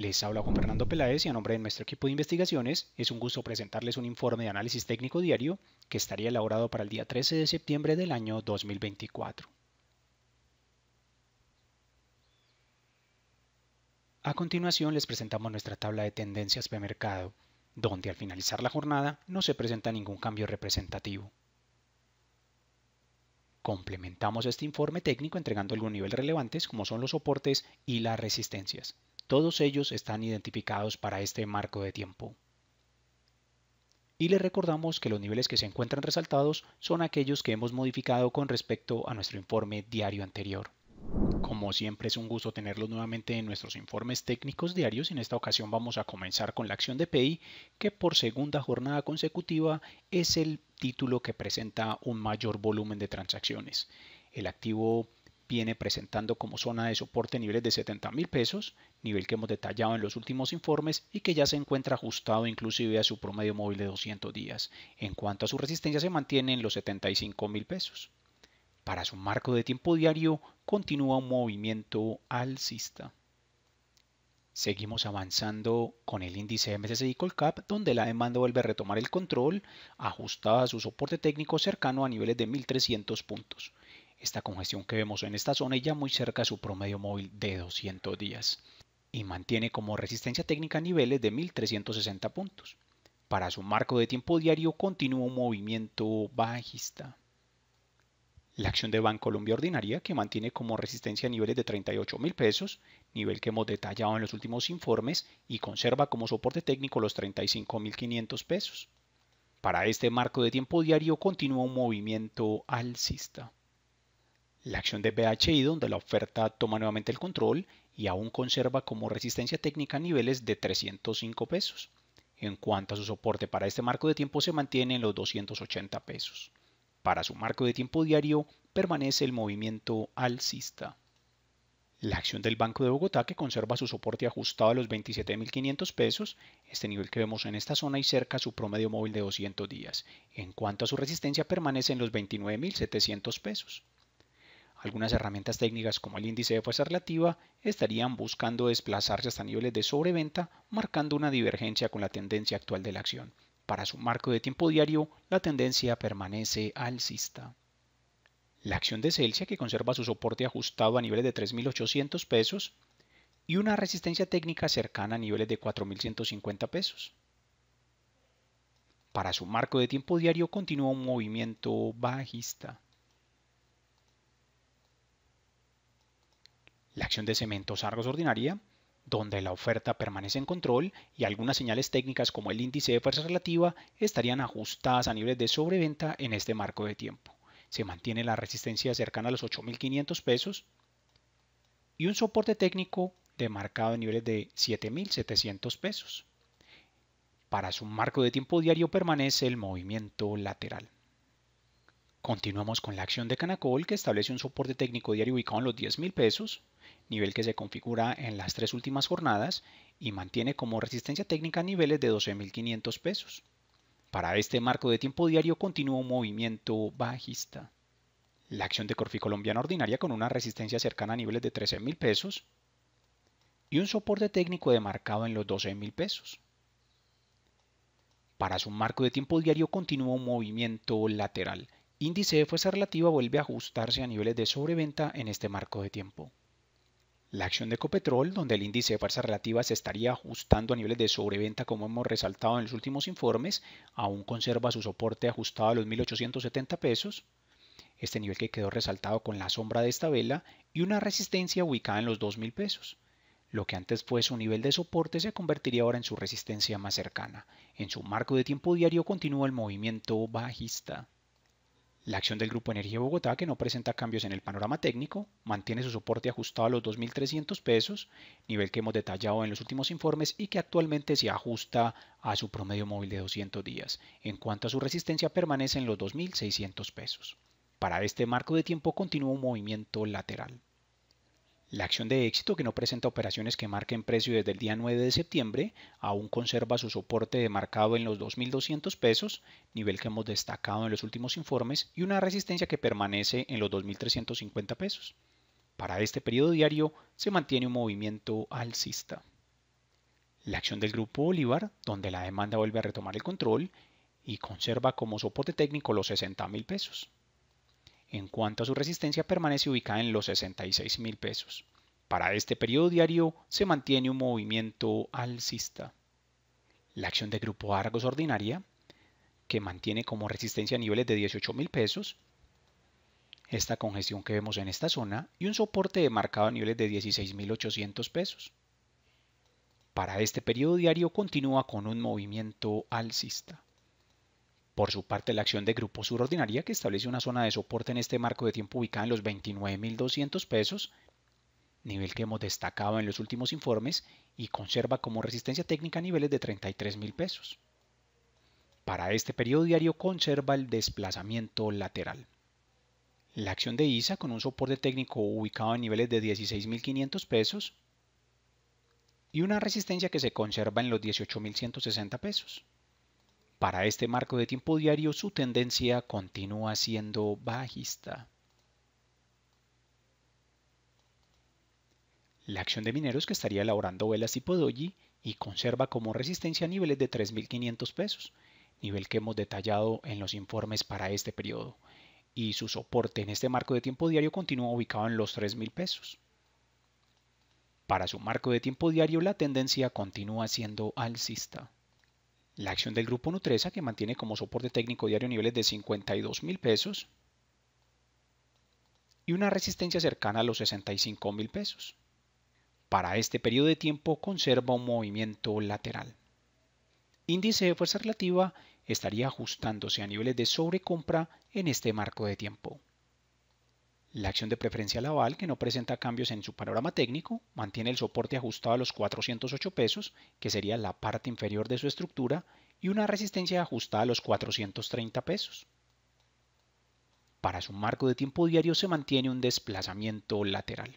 Les habla Juan Fernando Peláez y a nombre de nuestro equipo de investigaciones es un gusto presentarles un informe de análisis técnico diario que estaría elaborado para el día 13 de septiembre del año 2024. A continuación les presentamos nuestra tabla de tendencias de mercado, donde al finalizar la jornada no se presenta ningún cambio representativo. Complementamos este informe técnico entregando algunos niveles relevantes como son los soportes y las resistencias. Todos ellos están identificados para este marco de tiempo. Y le recordamos que los niveles que se encuentran resaltados son aquellos que hemos modificado con respecto a nuestro informe diario anterior. Como siempre es un gusto tenerlos nuevamente en nuestros informes técnicos diarios. En esta ocasión vamos a comenzar con la acción de PI, que por segunda jornada consecutiva es el título que presenta un mayor volumen de transacciones. El activo viene presentando como zona de soporte niveles de $70,000, pesos, nivel que hemos detallado en los últimos informes y que ya se encuentra ajustado inclusive a su promedio móvil de 200 días. En cuanto a su resistencia se mantiene en los 75 mil pesos. Para su marco de tiempo diario continúa un movimiento alcista. Seguimos avanzando con el índice MSCI Colcap, donde la demanda vuelve a retomar el control, ajustada a su soporte técnico cercano a niveles de 1300 puntos esta congestión que vemos en esta zona y ya muy cerca de su promedio móvil de 200 días. Y mantiene como resistencia técnica niveles de 1360 puntos. Para su marco de tiempo diario continúa un movimiento bajista. La acción de colombia Ordinaria, que mantiene como resistencia niveles de 38,000 pesos, nivel que hemos detallado en los últimos informes, y conserva como soporte técnico los 35,500 pesos. Para este marco de tiempo diario continúa un movimiento alcista. La acción de BHI, donde la oferta toma nuevamente el control y aún conserva como resistencia técnica niveles de 305 pesos. En cuanto a su soporte para este marco de tiempo se mantiene en los 280 pesos. Para su marco de tiempo diario permanece el movimiento alcista. La acción del Banco de Bogotá que conserva su soporte ajustado a los 27.500 pesos, este nivel que vemos en esta zona y cerca su promedio móvil de 200 días. En cuanto a su resistencia permanece en los 29.700 pesos algunas herramientas técnicas como el índice de fuerza relativa estarían buscando desplazarse hasta niveles de sobreventa, marcando una divergencia con la tendencia actual de la acción. Para su marco de tiempo diario, la tendencia permanece alcista. La acción de Celsius, que conserva su soporte ajustado a niveles de 3.800 pesos, y una resistencia técnica cercana a niveles de 4.150 pesos. Para su marco de tiempo diario continúa un movimiento bajista. la acción de cementos Argos ordinaria, donde la oferta permanece en control y algunas señales técnicas como el índice de fuerza relativa estarían ajustadas a niveles de sobreventa en este marco de tiempo. Se mantiene la resistencia cercana a los 8.500 pesos y un soporte técnico demarcado a niveles de 7.700 pesos. Para su marco de tiempo diario permanece el movimiento lateral. Continuamos con la acción de Canacol que establece un soporte técnico diario ubicado en los 10.000 pesos nivel que se configura en las tres últimas jornadas y mantiene como resistencia técnica niveles de 12.500 pesos. Para este marco de tiempo diario continúa un movimiento bajista. La acción de Corfi Colombiana ordinaria con una resistencia cercana a niveles de 13.000 pesos y un soporte técnico demarcado en los 12.000 pesos. Para su marco de tiempo diario continúa un movimiento lateral. Índice de fuerza relativa vuelve a ajustarse a niveles de sobreventa en este marco de tiempo. La acción de Ecopetrol, donde el índice de fuerza relativa se estaría ajustando a niveles de sobreventa como hemos resaltado en los últimos informes, aún conserva su soporte ajustado a los 1.870 pesos, este nivel que quedó resaltado con la sombra de esta vela, y una resistencia ubicada en los 2.000 pesos. Lo que antes fue su nivel de soporte se convertiría ahora en su resistencia más cercana. En su marco de tiempo diario continúa el movimiento bajista. La acción del Grupo Energía Bogotá, que no presenta cambios en el panorama técnico, mantiene su soporte ajustado a los 2.300 pesos, nivel que hemos detallado en los últimos informes y que actualmente se ajusta a su promedio móvil de 200 días. En cuanto a su resistencia, permanece en los 2.600 pesos. Para este marco de tiempo continúa un movimiento lateral. La acción de éxito que no presenta operaciones que marquen precio desde el día 9 de septiembre aún conserva su soporte de marcado en los 2.200 pesos, nivel que hemos destacado en los últimos informes, y una resistencia que permanece en los 2.350 pesos. Para este periodo diario se mantiene un movimiento alcista. La acción del grupo Bolívar, donde la demanda vuelve a retomar el control y conserva como soporte técnico los 60.000 pesos. En cuanto a su resistencia, permanece ubicada en los 66 mil pesos. Para este periodo diario se mantiene un movimiento alcista. La acción de grupo Argos ordinaria, que mantiene como resistencia niveles de 18,000 pesos, esta congestión que vemos en esta zona y un soporte marcado a niveles de 16.800 pesos. Para este periodo diario continúa con un movimiento alcista. Por su parte, la acción de grupo sur que establece una zona de soporte en este marco de tiempo ubicada en los 29.200 pesos, nivel que hemos destacado en los últimos informes y conserva como resistencia técnica niveles de 33.000 pesos. Para este periodo diario conserva el desplazamiento lateral. La acción de ISA con un soporte técnico ubicado en niveles de 16.500 pesos y una resistencia que se conserva en los 18.160 pesos. Para este marco de tiempo diario su tendencia continúa siendo bajista. La acción de mineros que estaría elaborando velas tipo doji y conserva como resistencia niveles de 3.500 pesos, nivel que hemos detallado en los informes para este periodo, y su soporte en este marco de tiempo diario continúa ubicado en los 3.000 pesos. Para su marco de tiempo diario la tendencia continúa siendo alcista. La acción del Grupo Nutresa, que mantiene como soporte técnico diario niveles de 52 mil pesos y una resistencia cercana a los 65 mil pesos. Para este periodo de tiempo conserva un movimiento lateral. Índice de fuerza relativa estaría ajustándose a niveles de sobrecompra en este marco de tiempo. La acción de preferencia Laval, que no presenta cambios en su panorama técnico, mantiene el soporte ajustado a los 408 pesos, que sería la parte inferior de su estructura, y una resistencia ajustada a los 430 pesos. Para su marco de tiempo diario se mantiene un desplazamiento lateral.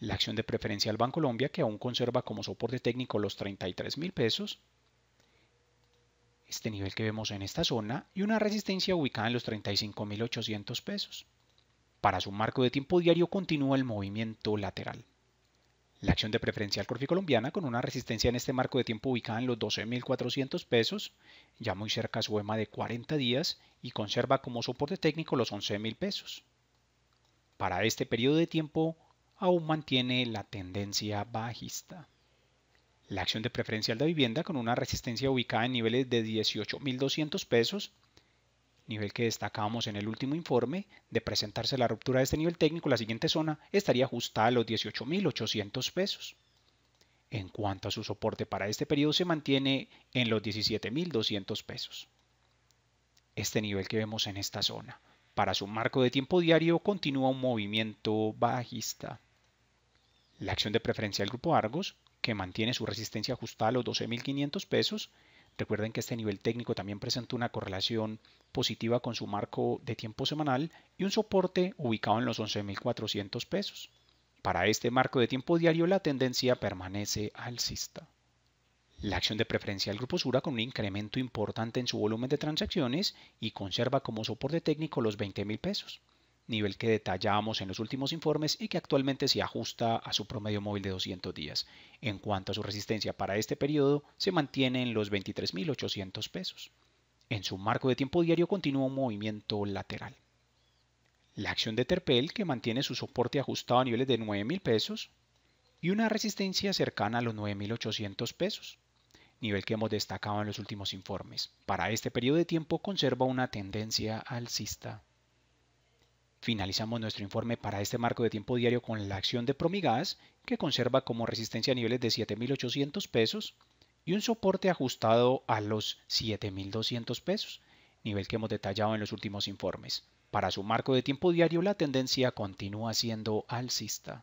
La acción de preferencia al Banco Colombia, que aún conserva como soporte técnico los 33 mil pesos, este nivel que vemos en esta zona y una resistencia ubicada en los 35.800 pesos. Para su marco de tiempo diario continúa el movimiento lateral. La acción de preferencial colombiana con una resistencia en este marco de tiempo ubicada en los 12.400 pesos, ya muy cerca a su EMA de 40 días y conserva como soporte técnico los 11.000 pesos. Para este periodo de tiempo aún mantiene la tendencia bajista. La acción de preferencial de vivienda con una resistencia ubicada en niveles de 18.200 pesos nivel que destacábamos en el último informe, de presentarse la ruptura de este nivel técnico, la siguiente zona estaría ajustada a los 18.800 pesos. En cuanto a su soporte para este periodo se mantiene en los 17.200 pesos. Este nivel que vemos en esta zona, para su marco de tiempo diario continúa un movimiento bajista. La acción de preferencia del grupo Argos, que mantiene su resistencia ajustada a los 12.500 pesos, Recuerden que este nivel técnico también presenta una correlación positiva con su marco de tiempo semanal y un soporte ubicado en los 11.400 pesos. Para este marco de tiempo diario la tendencia permanece alcista. La acción de preferencia del grupo Sura con un incremento importante en su volumen de transacciones y conserva como soporte técnico los 20.000 pesos nivel que detallamos en los últimos informes y que actualmente se ajusta a su promedio móvil de 200 días. En cuanto a su resistencia para este periodo, se mantiene en los 23.800 pesos. En su marco de tiempo diario continúa un movimiento lateral. La acción de Terpel, que mantiene su soporte ajustado a niveles de 9.000 pesos y una resistencia cercana a los 9.800 pesos nivel que hemos destacado en los últimos informes. Para este periodo de tiempo conserva una tendencia alcista. Finalizamos nuestro informe para este marco de tiempo diario con la acción de Promigas, que conserva como resistencia a niveles de 7.800 pesos y un soporte ajustado a los 7.200 pesos, nivel que hemos detallado en los últimos informes. Para su marco de tiempo diario, la tendencia continúa siendo alcista.